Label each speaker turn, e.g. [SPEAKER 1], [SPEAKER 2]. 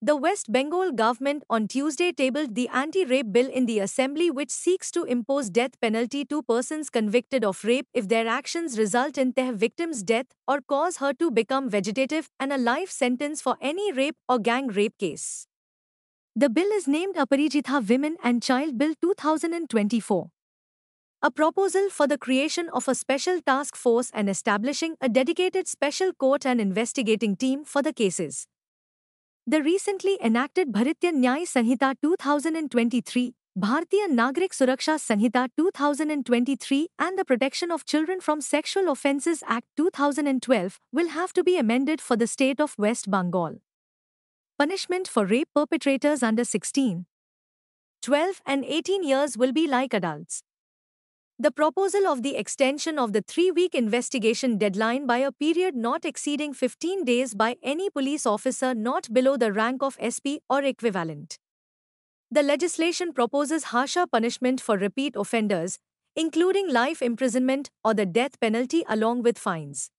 [SPEAKER 1] The West Bengal government on Tuesday tabled the anti-rape bill in the assembly which seeks to impose death penalty to persons convicted of rape if their actions result in their victim's death or cause her to become vegetative and a life sentence for any rape or gang rape case. The bill is named Aparijitha Women and Child Bill 2024. A proposal for the creation of a special task force and establishing a dedicated special court and investigating team for the cases. The recently enacted Bharatiya Nyaya Sanhita 2023, Bharatiya Nagrik Suraksha Sanhita 2023 and the Protection of Children from Sexual Offences Act 2012 will have to be amended for the state of West Bengal. Punishment for rape perpetrators under 16, 12 and 18 years will be like adults. The proposal of the extension of the three week investigation deadline by a period not exceeding 15 days by any police officer not below the rank of SP or equivalent. The legislation proposes harsher punishment for repeat offenders, including life imprisonment or the death penalty along with fines.